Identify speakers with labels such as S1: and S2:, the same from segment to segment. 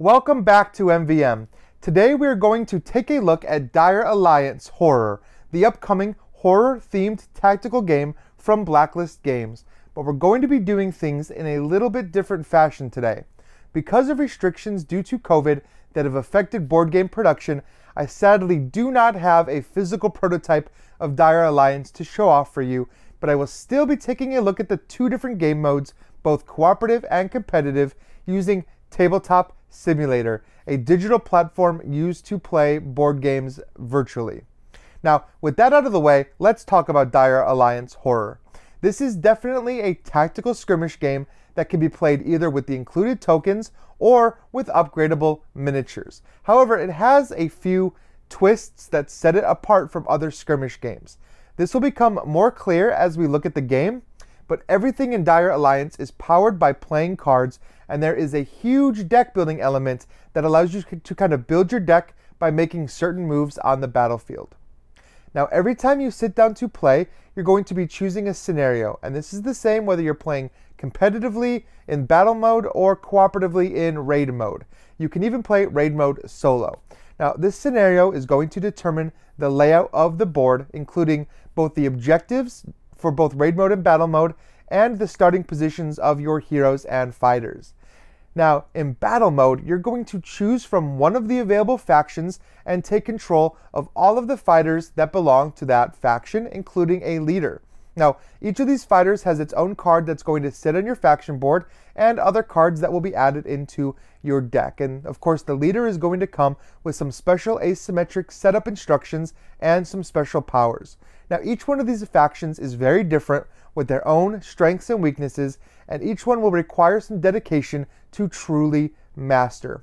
S1: Welcome back to MVM. Today we are going to take a look at Dire Alliance Horror, the upcoming horror-themed tactical game from Blacklist Games, but we're going to be doing things in a little bit different fashion today. Because of restrictions due to COVID that have affected board game production, I sadly do not have a physical prototype of Dire Alliance to show off for you, but I will still be taking a look at the two different game modes, both cooperative and competitive, using tabletop Simulator, a digital platform used to play board games virtually. Now, with that out of the way, let's talk about Dire Alliance Horror. This is definitely a tactical skirmish game that can be played either with the included tokens or with upgradable miniatures. However, it has a few twists that set it apart from other skirmish games. This will become more clear as we look at the game, but everything in Dire Alliance is powered by playing cards, and there is a huge deck building element that allows you to kind of build your deck by making certain moves on the battlefield. Now, every time you sit down to play, you're going to be choosing a scenario, and this is the same whether you're playing competitively in battle mode or cooperatively in raid mode. You can even play raid mode solo. Now, this scenario is going to determine the layout of the board, including both the objectives, for both raid mode and battle mode, and the starting positions of your heroes and fighters. Now, in battle mode, you're going to choose from one of the available factions and take control of all of the fighters that belong to that faction, including a leader. Now, each of these fighters has its own card that's going to sit on your faction board and other cards that will be added into your deck. And of course, the leader is going to come with some special asymmetric setup instructions and some special powers. Now, each one of these factions is very different with their own strengths and weaknesses, and each one will require some dedication to truly master.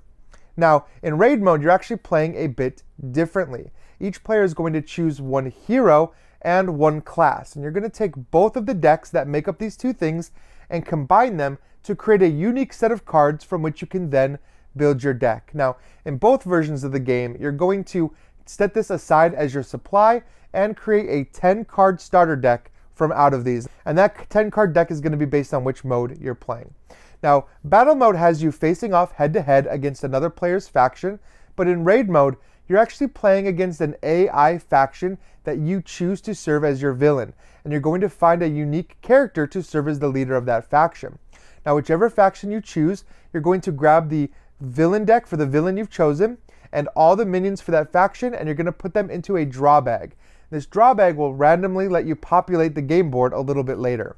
S1: Now, in raid mode, you're actually playing a bit differently. Each player is going to choose one hero and one class, and you're going to take both of the decks that make up these two things and combine them to create a unique set of cards from which you can then build your deck. Now, in both versions of the game, you're going to set this aside as your supply and create a 10 card starter deck from out of these. And that 10 card deck is going to be based on which mode you're playing. Now, battle mode has you facing off head to head against another player's faction, but in raid mode, you're actually playing against an AI faction that you choose to serve as your villain, and you're going to find a unique character to serve as the leader of that faction. Now, whichever faction you choose, you're going to grab the villain deck for the villain you've chosen and all the minions for that faction, and you're going to put them into a draw bag. This bag will randomly let you populate the game board a little bit later.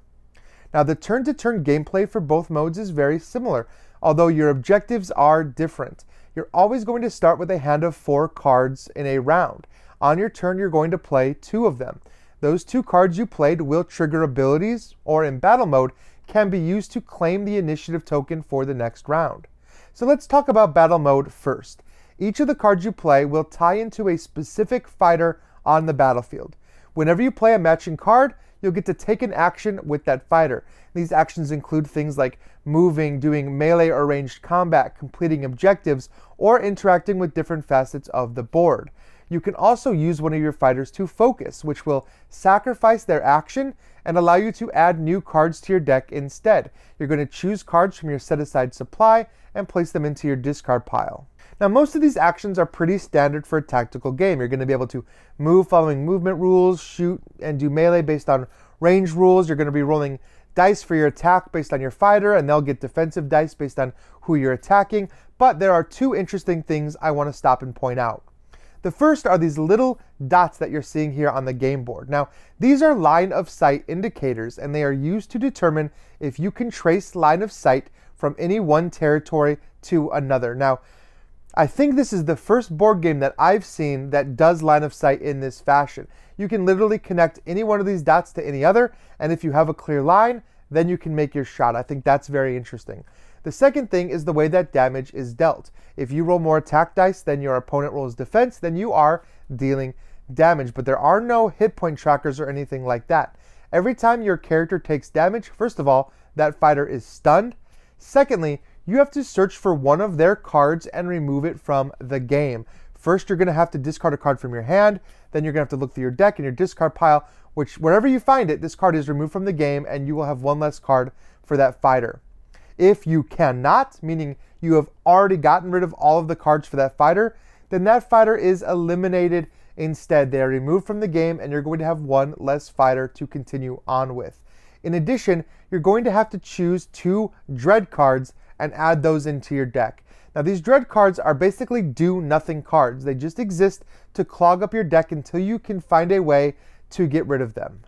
S1: Now the turn-to-turn -turn gameplay for both modes is very similar, although your objectives are different. You're always going to start with a hand of four cards in a round. On your turn, you're going to play two of them. Those two cards you played will trigger abilities, or in battle mode, can be used to claim the initiative token for the next round. So let's talk about battle mode first. Each of the cards you play will tie into a specific fighter on the battlefield. Whenever you play a matching card, you'll get to take an action with that fighter. These actions include things like moving, doing melee or ranged combat, completing objectives, or interacting with different facets of the board. You can also use one of your fighters to focus, which will sacrifice their action and allow you to add new cards to your deck instead. You're going to choose cards from your set-aside supply and place them into your discard pile. Now most of these actions are pretty standard for a tactical game. You're going to be able to move following movement rules, shoot and do melee based on range rules. You're going to be rolling dice for your attack based on your fighter and they'll get defensive dice based on who you're attacking. But there are two interesting things I want to stop and point out. The first are these little dots that you're seeing here on the game board. Now, these are line of sight indicators and they are used to determine if you can trace line of sight from any one territory to another. Now, I think this is the first board game that I've seen that does line of sight in this fashion. You can literally connect any one of these dots to any other, and if you have a clear line, then you can make your shot. I think that's very interesting. The second thing is the way that damage is dealt. If you roll more attack dice than your opponent rolls defense, then you are dealing damage, but there are no hit point trackers or anything like that. Every time your character takes damage, first of all, that fighter is stunned. Secondly, you have to search for one of their cards and remove it from the game. First, you're going to have to discard a card from your hand. Then you're going to have to look through your deck and your discard pile, which wherever you find it, this card is removed from the game and you will have one less card for that fighter. If you cannot, meaning you have already gotten rid of all of the cards for that fighter, then that fighter is eliminated instead. They are removed from the game and you're going to have one less fighter to continue on with. In addition, you're going to have to choose two Dread cards and add those into your deck. Now these Dread cards are basically do nothing cards. They just exist to clog up your deck until you can find a way to get rid of them.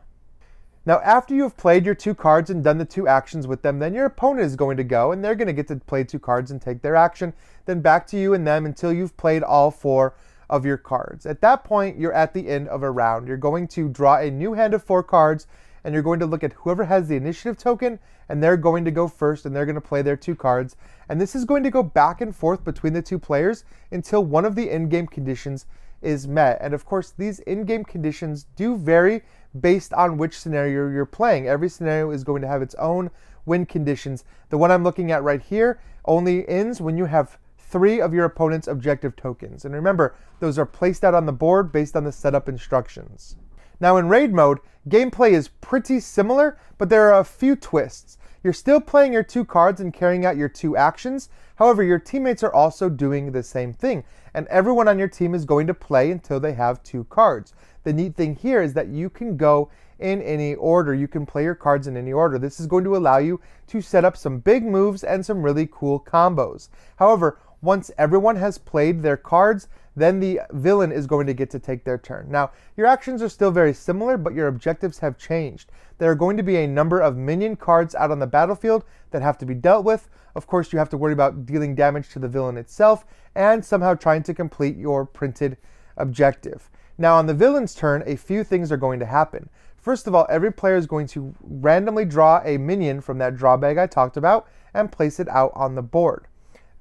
S1: Now, after you've played your two cards and done the two actions with them, then your opponent is going to go and they're going to get to play two cards and take their action, then back to you and them until you've played all four of your cards. At that point, you're at the end of a round. You're going to draw a new hand of four cards and you're going to look at whoever has the initiative token and they're going to go first and they're going to play their two cards. And this is going to go back and forth between the two players until one of the in-game conditions is met. And of course, these in-game conditions do vary based on which scenario you're playing. Every scenario is going to have its own win conditions. The one I'm looking at right here only ends when you have three of your opponent's objective tokens. And remember, those are placed out on the board based on the setup instructions. Now in raid mode, gameplay is pretty similar, but there are a few twists. You're still playing your two cards and carrying out your two actions, however your teammates are also doing the same thing, and everyone on your team is going to play until they have two cards. The neat thing here is that you can go in any order. You can play your cards in any order. This is going to allow you to set up some big moves and some really cool combos. However, once everyone has played their cards, then the villain is going to get to take their turn. Now, your actions are still very similar, but your objectives have changed. There are going to be a number of minion cards out on the battlefield that have to be dealt with. Of course, you have to worry about dealing damage to the villain itself and somehow trying to complete your printed objective. Now on the villain's turn, a few things are going to happen. First of all, every player is going to randomly draw a minion from that draw bag I talked about and place it out on the board.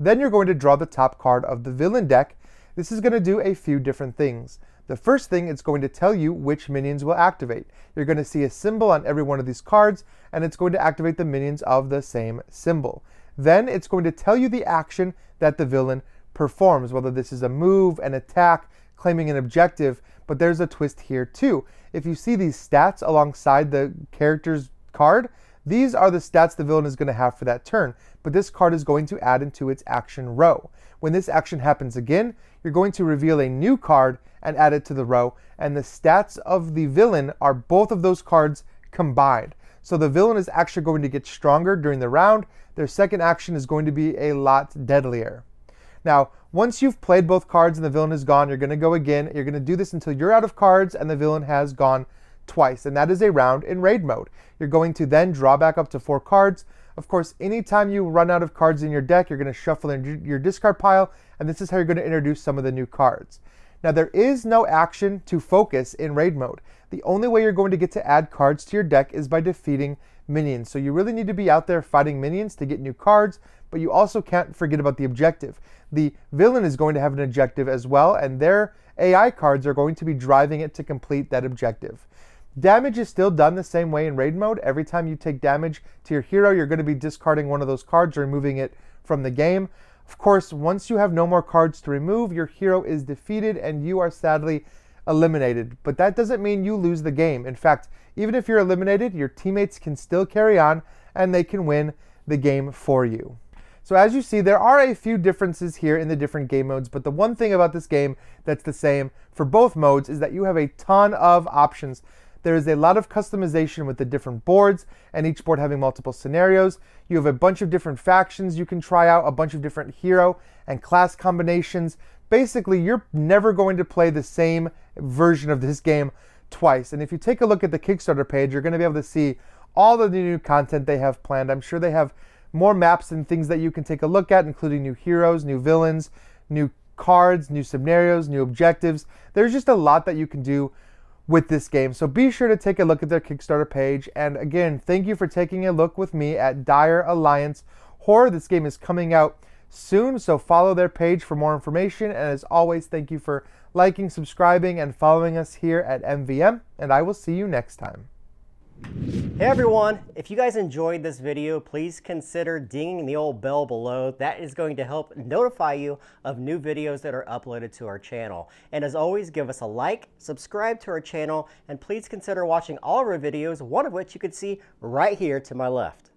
S1: Then you're going to draw the top card of the villain deck. This is going to do a few different things. The first thing it's going to tell you which minions will activate. You're going to see a symbol on every one of these cards and it's going to activate the minions of the same symbol. Then it's going to tell you the action that the villain performs, whether this is a move, an attack, claiming an objective, but there's a twist here too. If you see these stats alongside the character's card, these are the stats the villain is going to have for that turn, but this card is going to add into its action row. When this action happens again, you're going to reveal a new card and add it to the row, and the stats of the villain are both of those cards combined. So the villain is actually going to get stronger during the round. Their second action is going to be a lot deadlier. Now, once you've played both cards and the villain is gone, you're going to go again. You're going to do this until you're out of cards and the villain has gone twice, and that is a round in raid mode. You're going to then draw back up to four cards. Of course, anytime you run out of cards in your deck, you're going to shuffle in your discard pile, and this is how you're going to introduce some of the new cards. Now, there is no action to focus in raid mode. The only way you're going to get to add cards to your deck is by defeating minions. So you really need to be out there fighting minions to get new cards, but you also can't forget about the objective. The villain is going to have an objective as well, and their AI cards are going to be driving it to complete that objective. Damage is still done the same way in raid mode. Every time you take damage to your hero, you're going to be discarding one of those cards, or removing it from the game. Of course, once you have no more cards to remove, your hero is defeated and you are sadly eliminated. But that doesn't mean you lose the game. In fact, even if you're eliminated, your teammates can still carry on and they can win the game for you. So as you see, there are a few differences here in the different game modes, but the one thing about this game that's the same for both modes is that you have a ton of options. There is a lot of customization with the different boards and each board having multiple scenarios. You have a bunch of different factions you can try out, a bunch of different hero and class combinations. Basically, you're never going to play the same version of this game twice. And if you take a look at the Kickstarter page, you're going to be able to see all of the new content they have planned. I'm sure they have more maps and things that you can take a look at, including new heroes, new villains, new cards, new scenarios, new objectives. There's just a lot that you can do with this game. So be sure to take a look at their Kickstarter page. And again, thank you for taking a look with me at Dire Alliance Horror. This game is coming out soon, so follow their page for more information. And as always, thank you for liking, subscribing, and following us here at MVM. And I will see you next time. Hey everyone, if you guys enjoyed this video, please consider dinging the old bell below. That is going to help notify you of new videos that are uploaded to our channel. And as always, give us a like, subscribe to our channel, and please consider watching all of our videos, one of which you can see right here to my left.